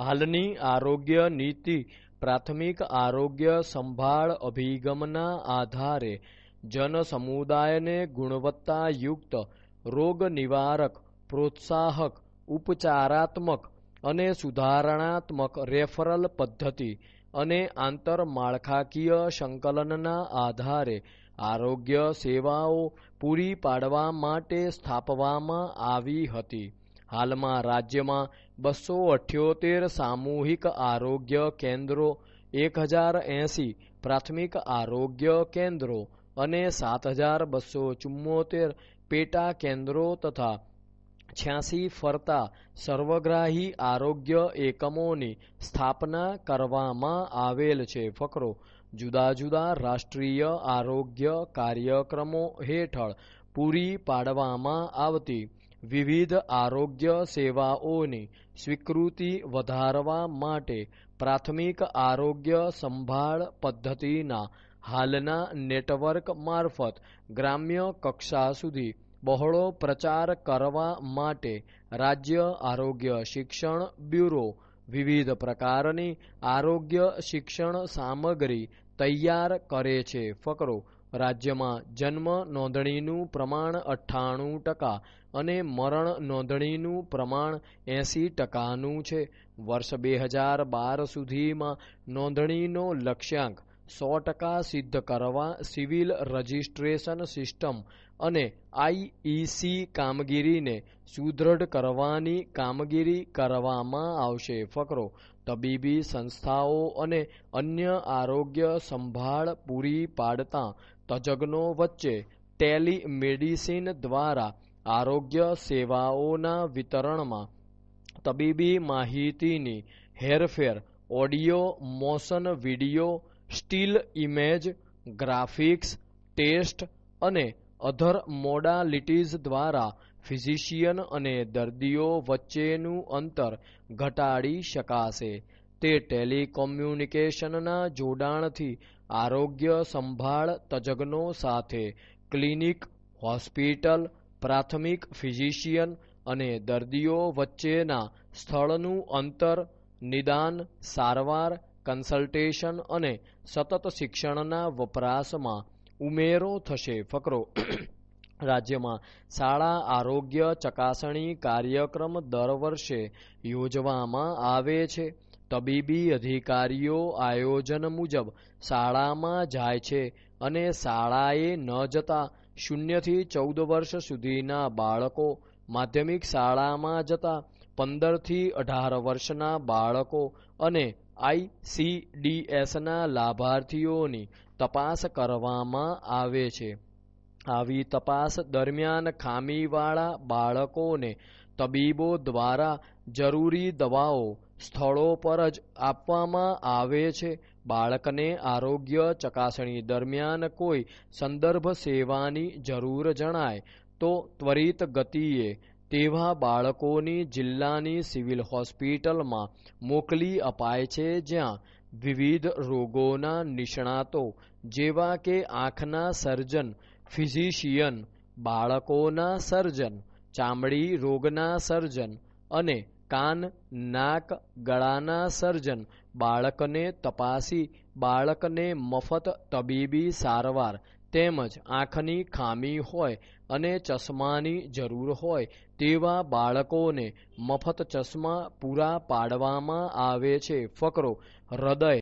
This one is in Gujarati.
હાલની આરોગ્ય નીતિ પ્રાથમિક આરોગ્ય સંભાળ અભિગમના આધારે જનસમુદાયને ગુણવત્તાયુક્ત રોગ નિવારક પ્રોત્સાહક ઉપચારાત્મક અને સુધારણાત્મક રેફરલ પદ્ધતિ અને આંતરમાળખાકીય સંકલનના આધારે આરોગ્ય સેવાઓ પૂરી પાડવા માટે સ્થાપવામાં આવી હતી હાલમાં રાજ્યમાં બસો અઠ્યોતેર સામૂહિક આરોગ્ય કેન્દ્રો એક હજાર એંસી પ્રાથમિક આરોગ્ય કેન્દ્રો અને સાત હજાર બસો ચુમ્મોતેર પેટા કેન્દ્રો તથા છ્યાસી ફરતા સર્વગ્રાહી આરોગ્ય એકમોની સ્થાપના કરવામાં આવેલ છે ફકરો જુદા જુદા રાષ્ટ્રીય આરોગ્ય કાર્યક્રમો હેઠળ પૂરી પાડવામાં આવતી વિવિધ આરોગ્ય સેવાઓની સ્વીકૃતિ વધારવા માટે પ્રાથમિક આરોગ્ય સંભાળ પદ્ધતિના હાલના નેટવર્ક મારફત ગ્રામ્ય કક્ષા સુધી બહોળો પ્રચાર કરવા માટે રાજ્ય આરોગ્ય શિક્ષણ બ્યુરો વિવિધ પ્રકારની આરોગ્ય શિક્ષણ સામગ્રી તૈયાર કરે છે ફકરો રાજ્યમાં જન્મ નોંધણીનું પ્રમાણ અઠ્ઠાણું ટકા અને મરણ નોંધણીનું પ્રમાણ એંસી ટકાનું છે વર્ષ બે હજાર બાર સુધીમાં નોંધણીનો લક્ષ્યાંક સો ટકા સિદ્ધ કરવા સિવિલ રજિસ્ટ્રેશન સિસ્ટમ અને આઈઈસી કામગીરીને સુદૃઢ કરવાની કામગીરી કરવામાં આવશે ફકરો તબીબી સંસ્થાઓ અને અન્ય આરોગ્ય સંભાળ પૂરી પાડતા તજજ્ઞો વચ્ચે ટેલિમેડિસિન દ્વારા આરોગ્ય સેવાઓના વિતરણમાં તબીબી માહિતીની હેરફેર audio motion video still image graphics test અને અધર મોડાલિટીઝ દ્વારા ફિઝિશિયન અને દર્દીઓ વચ્ચેનું અંતર ઘટાડી શકાશે તે ટેલિકોમ્યુનિકેશનના જોડાણથી આરોગ્ય સંભાળ તજજ્ઞો સાથે ક્લિનિક હોસ્પિટલ પ્રાથમિક ફિઝિશિયન અને દર્દીઓ વચ્ચેના સ્થળનું અંતર નિદાન સારવાર કન્સલ્ટેશન અને સતત શિક્ષણના વપરાશમાં ઉમેરો થશે ફકરો રાજ્યમાં શાળા આરોગ્ય ચકાસણી કાર્યક્રમ દર વર્ષે યોજવામાં આવે છે તબીબી અધિકારીઓ આયોજન મુજબ શાળામાં જાય છે અને શાળાએ ન જતા શૂન્યથી ચૌદ વર્ષ સુધીના બાળકો માધ્યમિક શાળામાં જતા પંદરથી અઢાર વર્ષના બાળકો અને આઈસીડીએસના લાભાર્થીઓની તપાસ કરવામાં આવે છે આવી તપાસ દરમિયાન ખામીવાળા બાળકોને તબીબો દ્વારા જરૂરી દવાઓ સ્થળો પર જ આપવામાં આવે છે બાળકને આરોગ્ય ચકાસણી દરમિયાન કોઈ સંદર્ભ સેવાની જરૂર જણાય તો ત્વરિત ગતિએ તેવા બાળકોની જિલ્લાની સિવિલ હોસ્પિટલમાં મોકલી અપાય છે જ્યાં વિવિધ રોગોના નિષ્ણાતો જેવા કે આંખના સર્જન ફિઝિશિયન બાળકોના સર્જન ચામડી રોગના સર્જન અને કાન નાક ગળાના સર્જન બાળકને તપાસી બાળકને મફત તબીબી સારવાર તેમજ આંખની ખામી હોય અને ચશ્માની જરૂર હોય તેવા બાળકોને મફત ચશ્મા પૂરા પાડવામાં આવે છે ફકરો હૃદય